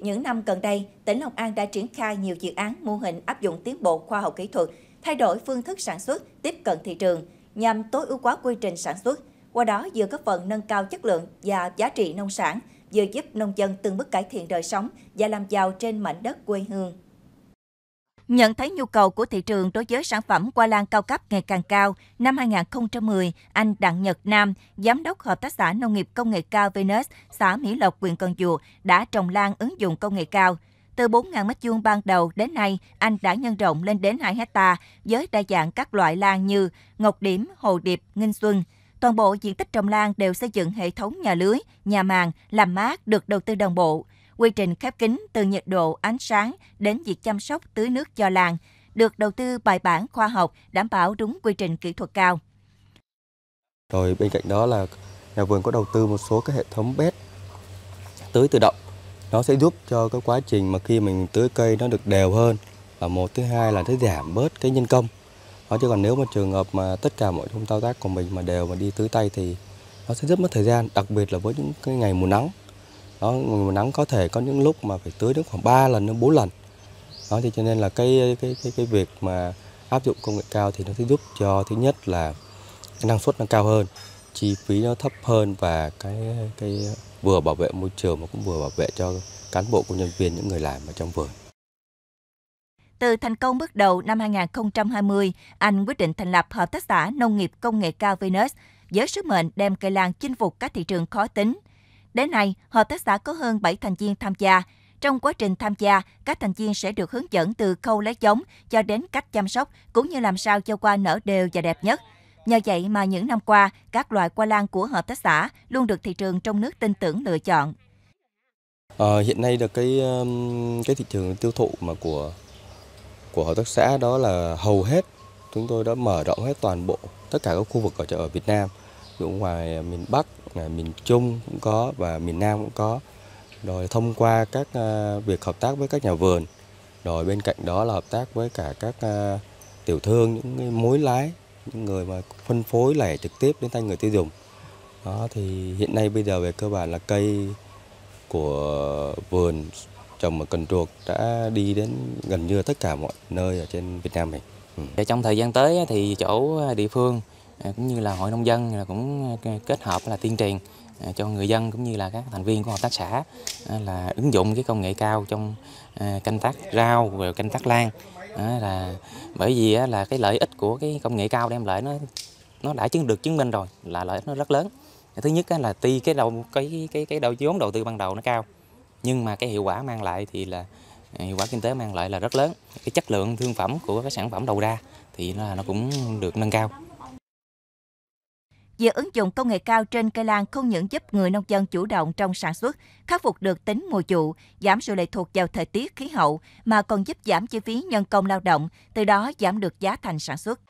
Những năm gần đây, tỉnh Long An đã triển khai nhiều dự án mô hình áp dụng tiến bộ khoa học kỹ thuật, thay đổi phương thức sản xuất, tiếp cận thị trường nhằm tối ưu hóa quy trình sản xuất, qua đó vừa góp phần nâng cao chất lượng và giá trị nông sản, vừa giúp nông dân từng bước cải thiện đời sống và làm giàu trên mảnh đất quê hương. Nhận thấy nhu cầu của thị trường đối với sản phẩm qua lan cao cấp ngày càng cao, năm 2010, anh Đặng Nhật Nam, Giám đốc Hợp tác xã Nông nghiệp Công nghệ cao Venus, xã Mỹ Lộc, huyện Cần Duộc, đã trồng lan ứng dụng công nghệ cao. Từ 4.000 m2 ban đầu đến nay, anh đã nhân rộng lên đến 2 hecta với đa dạng các loại lan như ngọc điểm, hồ điệp, nghinh xuân. Toàn bộ diện tích trồng lan đều xây dựng hệ thống nhà lưới, nhà màng, làm mát được đầu tư đồng bộ quy trình khép kín từ nhiệt độ, ánh sáng đến việc chăm sóc tưới nước cho làng, được đầu tư bài bản khoa học, đảm bảo đúng quy trình kỹ thuật cao. Rồi bên cạnh đó là nhà vườn có đầu tư một số cái hệ thống bếp tưới tự động. Nó sẽ giúp cho cái quá trình mà khi mình tưới cây nó được đều hơn. Và một thứ hai là nó giảm bớt cái nhân công. Nó chứ còn nếu mà trường hợp mà tất cả mọi công thao tác của mình mà đều mà đi tưới tay thì nó sẽ rất mất thời gian, đặc biệt là với những cái ngày mùa nắng đó người nắng có thể có những lúc mà phải tưới nước khoảng 3 lần đến 4 lần đó thì cho nên là cái cái cái, cái việc mà áp dụng công nghệ cao thì nó sẽ giúp cho thứ nhất là cái năng suất nó cao hơn chi phí nó thấp hơn và cái cái vừa bảo vệ môi trường mà cũng vừa bảo vệ cho cán bộ công nhân viên những người làm ở trong vườn. Từ thành công bước đầu năm 2020, anh quyết định thành lập hợp tác xã nông nghiệp công nghệ cao Venus với sứ mệnh đem cây lan chinh phục các thị trường khó tính – Đến nay, hợp tác xã có hơn 7 thành viên tham gia. Trong quá trình tham gia, các thành viên sẽ được hướng dẫn từ khâu lấy giống cho đến cách chăm sóc, cũng như làm sao cho qua nở đều và đẹp nhất. Nhờ vậy mà những năm qua, các loại qua lan của hợp tác xã luôn được thị trường trong nước tin tưởng lựa chọn. À, hiện nay được cái cái thị trường tiêu thụ mà của của hợp tác xã đó là hầu hết chúng tôi đã mở rộng hết toàn bộ tất cả các khu vực ở ở Việt Nam dụ ngoài à, miền Bắc, à, miền Trung cũng có và miền Nam cũng có. Rồi thông qua các à, việc hợp tác với các nhà vườn, rồi bên cạnh đó là hợp tác với cả các tiểu thương, những mối lái, những người mà phân phối lẻ trực tiếp đến tay người tiêu dùng. Đó thì hiện nay bây giờ về cơ bản là cây của vườn trồng ở Cần Truộc đã đi đến gần như tất cả mọi nơi ở trên Việt Nam này. Ừ. Trong thời gian tới thì chỗ địa phương À, cũng như là hội nông dân là cũng ờ, kết hợp là tuyên truyền à, cho người dân cũng như là các thành viên của hợp tác xã à, là ứng dụng cái công nghệ cao trong canh tác rau rồi canh tác lan là bởi vì là cái lợi ích của cái công nghệ cao đem lại nó nó đã chứng được chứng minh rồi là lợi ích nó rất lớn thứ nhất là tuy cái đầu cái cái cái đầu vốn đầu tư ban đầu nó cao nhưng mà cái hiệu quả mang lại thì là hiệu quả kinh tế mang lại là rất lớn cái chất lượng thương phẩm của cái sản phẩm đầu ra thì nó nó cũng được nâng cao Việc ứng dụng công nghệ cao trên cây lan không những giúp người nông dân chủ động trong sản xuất, khắc phục được tính mùa vụ, giảm sự lệ thuộc vào thời tiết khí hậu mà còn giúp giảm chi phí nhân công lao động, từ đó giảm được giá thành sản xuất.